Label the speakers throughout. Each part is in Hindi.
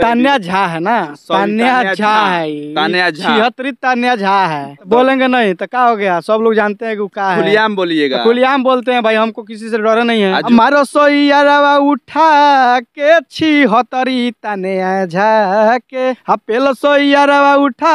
Speaker 1: तान्या झा है ना तान्या झा है तान्या तान्या झा है बोलेंगे नहीं तो क्या हो गया सब लोग जानते हैं कि का है खुलियाम बोलिएगा तो खुलियाम बोलते हैं भाई हमको किसी से डर नहीं है हमारो सोइया उठा के छिहतरी तान्या झा के हपेल सोइया उठा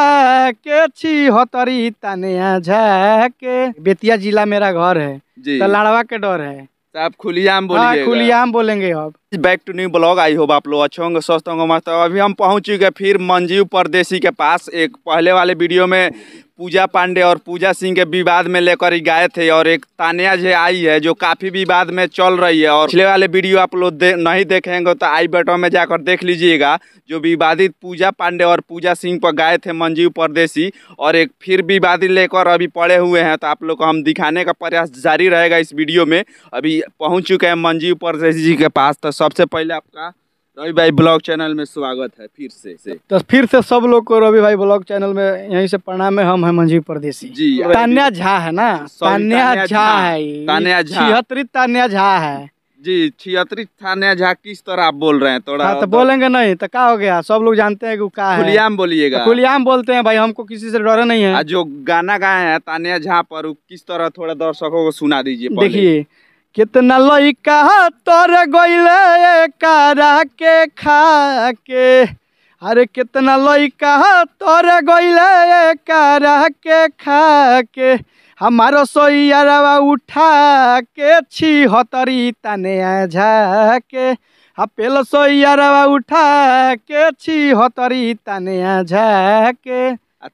Speaker 1: के छिहतरी तान्या झा के बेतिया जिला मेरा घर है तो लाड़वा के डर है
Speaker 2: तो आप खुलियाम हाँ, बोलिए खुलियाम बोलेंगे अब back to new blog I hope आप लोग अच्छे होंगे स्वस्थ होंगे मस्त अभी हम पहुंच चुके फिर मंजीव परदेसी के पास एक पहले वाले वीडियो में पूजा पांडे और पूजा सिंह के विवाद में लेकर ही गए थे और एक तानिया जी आई है जो काफ़ी विवाद में चल रही है और पिछले वाले वीडियो आप लोग दे, नहीं देखेंगे तो आई बटो में जाकर देख लीजिएगा जो विवादित पूजा पांडे और पूजा सिंह पर गए थे मंजीव परदेसी और एक फिर विवादित लेकर अभी पड़े हुए हैं तो आप लोग को हम दिखाने का प्रयास जारी रहेगा इस वीडियो में अभी पहुँच चुके हैं मंजीव परदेसी जी के पास तो सबसे पहले आपका रवि भाई ब्लॉग चैनल में स्वागत
Speaker 1: है फिर से, से तो फिर से सब लोग को रवि भाई ब्लॉग चैनल में यहीं से प्रणाम है हम है मंजीव परदेसी जी तान्या झा है ना तान्या झा है तान्या झा तान्या झा है
Speaker 2: जी छिहत्तरी थान्या झा किस तरह आप बोल रहे हैं थोड़ा हाँ, तो बोलेंगे
Speaker 1: नहीं तो क्या हो गया सब लोग जानते हैं कि का है खुलियाम
Speaker 2: बोलिएगा तो खुलियाम
Speaker 1: बोलते हैं भाई हमको किसी से डर नहीं
Speaker 2: है जो गाना गाए हैं तान्या झा पर किस तरह थोड़ा दर्शकों को सुना दीजिए देखिए
Speaker 1: कितना लइका तर गईले कारा के खा के अरे कितना लइका तर गईले कारा के खा के हमारो सोइयारवा उठा के छी हतरी तने आझा के हाँ पेल सोइयारवा उठा के छी हतरी तने आझा के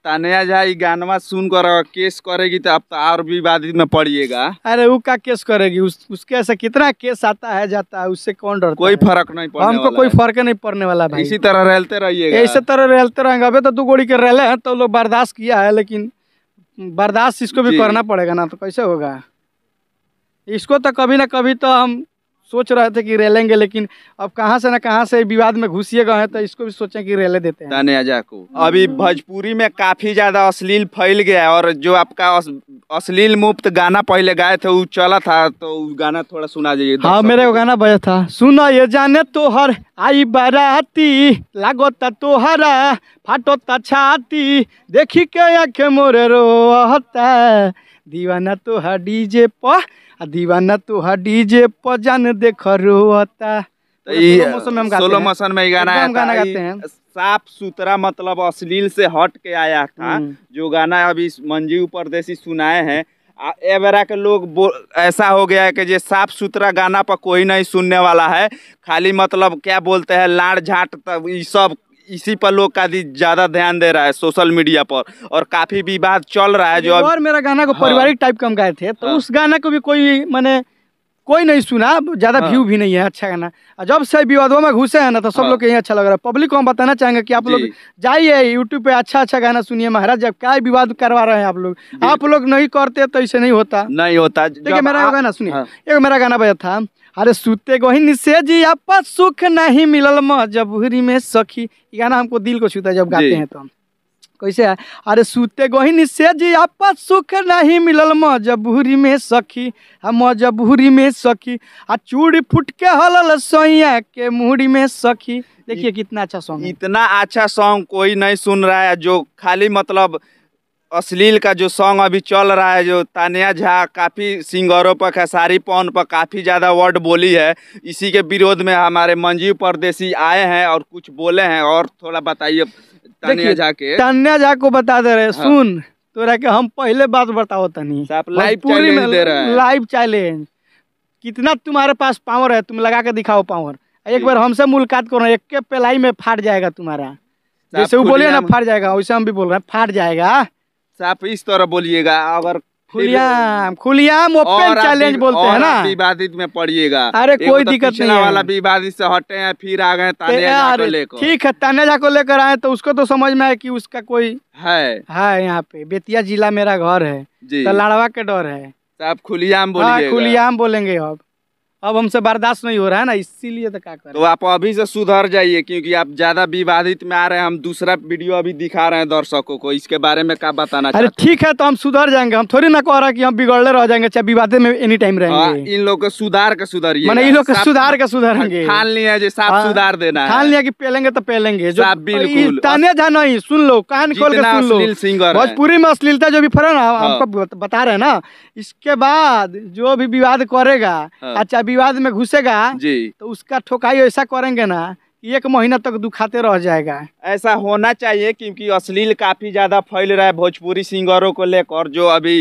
Speaker 1: तानिया झा गानवा सुन
Speaker 2: कर केस करेगी तो आप तो और विवादित में पड़िएगा
Speaker 1: अरे वो का केस करेगी उस, उसके ऐसा कितना केस आता है जाता है उससे कौन डर कोई फर्क नहीं पड़ता हमको कोई फर्क नहीं पड़ने वाला भाई इसी तरह रहते रहिएगा इसी तरह रहते रहेंगे अभी तो दो गोड़ी के रहले हैं तो लोग बर्दाश्त किया है लेकिन बर्दाश्त इसको भी करना पड़ेगा ना तो कैसे होगा इसको तो कभी ना कभी तो हम सोच रहे थे कि रेलेंगे लेकिन अब कहाँ से ना कहाँ से विवाद में घुसिए गए हैं तो इसको भी सोचे कि रेले देते
Speaker 2: हैं को अभी भोजपुरी में काफ़ी ज़्यादा अश्लील फैल गया और जो आपका अश्लील मुफ्त गाना पहले गाए थे वो चला था तो गाना थोड़ा
Speaker 1: सुना दीजिए हाँ मेरे को गाना बजा था सुना ये जाने तो हर आई बराती लागो तोहरा फाटो छाती देखी के मोरे रोहता दीवाना हर डीजे पर दीवाना तो डीजे पर जान देख रोता तो सोलो मौसम में गाना है गाना गाते हैं
Speaker 2: साफ सुथरा मतलब अश्लील से हट के आया था हम्म। जो गाना अभी मंजीव परदेसी सुनाए हैं एवेरा के लोग ऐसा हो गया है कि जो साफ सुथरा गाना पर कोई नहीं सुनने वाला है खाली मतलब क्या बोलते हैं लाड़ झाट तब ये सब इसी पर लोग का ज्यादा ध्यान दे रहा है सोशल मीडिया पर और काफी विवाद चल रहा है जो और मेरा
Speaker 1: गाना को हाँ। पारिवारिक टाइप का हम गाए थे तो हाँ। उस गाना को भी कोई मैंने कोई नहीं सुना ज्यादा व्यू हाँ। भी नहीं है अच्छा गाना जब से विवादों में घुसे हैं ना तो सब हाँ। लोग को यही अच्छा लग रहा है पब्लिक को हम बताना चाहेंगे कि आप लोग जाइए यूट्यूब पे अच्छा अच्छा गाना सुनिए महाराज जब क्या विवाद करवा रहे हैं आप लोग आप लोग नहीं करते तो ऐसे नहीं होता
Speaker 2: नहीं होता देखिए मेरा गाना
Speaker 1: सुनिए हाँ। एक मेरा गाना बजा था अरे सुते गोहिन से जी आप सुख नहीं मिलल मजबूरी में सखी ये गाना हमको दिल को छूता जब गाते हैं तो हम कैसे है अरे सुते गोहिन से जी आप सुख नहीं मिलल मजबूरी में सखी हम मजबूरी में सखी आ चूड़ी फूट के हलल सोया के मुहरी में सखी देखिए कितना अच्छा सॉन्ग इतना अच्छा सॉन्ग
Speaker 2: कोई नहीं सुन रहा है जो खाली मतलब अश्लील का जो सॉन्ग अभी चल रहा है जो तानिया झा काफ़ी सिंगरों पर खेसारी पौन पर काफ़ी ज़्यादा वर्ड बोली है इसी के विरोध में हमारे मंजीव परदेसी आए हैं और कुछ बोले हैं और थोड़ा बताइए
Speaker 1: तानिया झा के तानिया झा को बता दे रहे हाँ। सुन तोरा के हम पहले बात बताओ तनी लाइव पूरी में दे रहे हैं लाइव चैलेंज कितना तुम्हारे पास पावर है तुम लगा के दिखाओ पावर एक बार हमसे मुलाकात करो एक के पेलाई में फाट जाएगा तुम्हारा
Speaker 2: जैसे वो बोलिए ना
Speaker 1: फाट जाएगा वैसे हम भी बोल रहे हैं फाट जाएगा
Speaker 2: साफ इस तरह बोलिएगा अगर खुलियाम खुलियाम ओपन चैलेंज बोलते हैं ना विवादित में पड़िएगा अरे कोई तो दिक्कत नहीं वाला विवादित से हटे हैं फिर आ गए ठीक है
Speaker 1: ताने जा को लेकर आए तो उसको तो समझ में आए कि उसका कोई है है यहाँ पे बेतिया जिला मेरा घर है लड़वा के डर है आप खुलियाम हाँ, बोलिए खुलियाम बोलेंगे अब अब हमसे बर्दाश्त नहीं हो रहा है ना इसीलिए तो क्या करें तो आप अभी
Speaker 2: से सुधर जाइए क्योंकि आप ज्यादा विवादित में आ रहे हैं हम दूसरा वीडियो अभी दिखा रहे हैं दर्शकों को इसके बारे में क्या बताना अरे
Speaker 1: ठीक है तो हम सुधर जाएंगे हम थोड़ी ना कह रहे कि हम बिगड़ले रह जाएंगे चाहे विवादित में एनी टाइम हाँ, रहेंगे
Speaker 2: इन लोग को सुधार का सुधर मैंने इन लोग को सुधार का सुधरेंगे ठान लिया जो साफ हाँ, सुधार देना ठान लिया
Speaker 1: की पेलेंगे तो पेलेंगे जो बिल्कुल ताने जा नहीं सुन लो कान खोल के सुन लो सिंगर भोजपुरी में अश्लीलता जो भी फरा ना हमको हाँ। तो बता रहे ना इसके बाद जो भी विवाद करेगा अच्छा विवाद में घुसेगा जी तो उसका ठोकाई ऐसा करेंगे ना एक महीना तक दुखाते रह जाएगा ऐसा होना
Speaker 2: चाहिए क्योंकि अश्लील काफी ज्यादा फैल रहा है भोजपुरी सिंगरों को लेकर जो अभी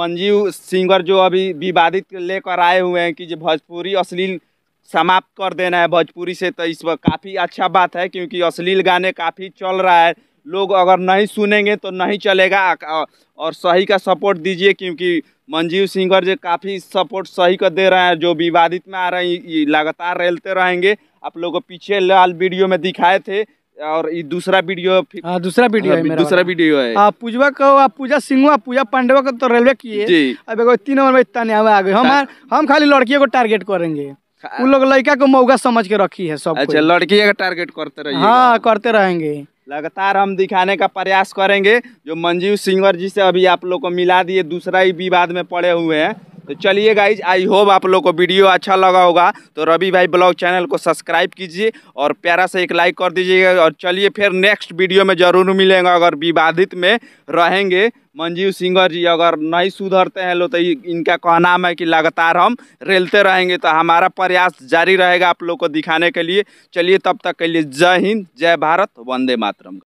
Speaker 2: मंजीव सिंगर जो अभी विवादित लेकर आए हुए हैं कि जो भोजपुरी अश्लील समाप्त कर देना है भोजपुरी से तो इस वक्त काफ़ी अच्छा बात है क्योंकि अश्लील गाने काफ़ी चल रहा है लोग अगर नहीं सुनेंगे तो नहीं चलेगा और सही का सपोर्ट दीजिए क्योंकि मंजीव और जो काफ़ी सपोर्ट सही कर दे रहे हैं जो विवादित में आ रहे हैं लगातार रेलते रहेंगे आप लोगों को पीछे लाल वीडियो में दिखाए थे और ये दूसरा वीडियो आ,
Speaker 1: हाँ, दूसरा वीडियो है हाँ, दूसरा वीडियो है हाँ, पूजवा को आप पूजा सिंह पूजा पांडे को तो रेलवे किए अब एगो तीन नंबर में इतना आ गए हम हम खाली लड़कियों को टारगेट करेंगे उन लोग लड़का को मौका समझ के रखी है सब अच्छा लड़की का
Speaker 2: टारगेट करते रहिए हाँ
Speaker 1: करते रहेंगे लगातार हम दिखाने का
Speaker 2: प्रयास करेंगे जो मंजीव सिंगर जी से अभी आप लोग को मिला दिए दूसरा ही विवाद में पड़े हुए हैं तो चलिए गाइज आई होप आप लोग को वीडियो अच्छा लगा होगा तो रवि भाई ब्लॉग चैनल को सब्सक्राइब कीजिए और प्यारा से एक लाइक कर दीजिएगा और चलिए फिर नेक्स्ट वीडियो में ज़रूर मिलेंगे अगर विवादित में रहेंगे मंजीव सिंगर जी अगर नहीं सुधरते हैं लोग तो इनका कहना है कि लगातार हम रेलते रहेंगे तो हमारा प्रयास जारी रहेगा आप लोग को दिखाने के लिए चलिए तब तक के लिए जय हिंद जय भारत वंदे मातरम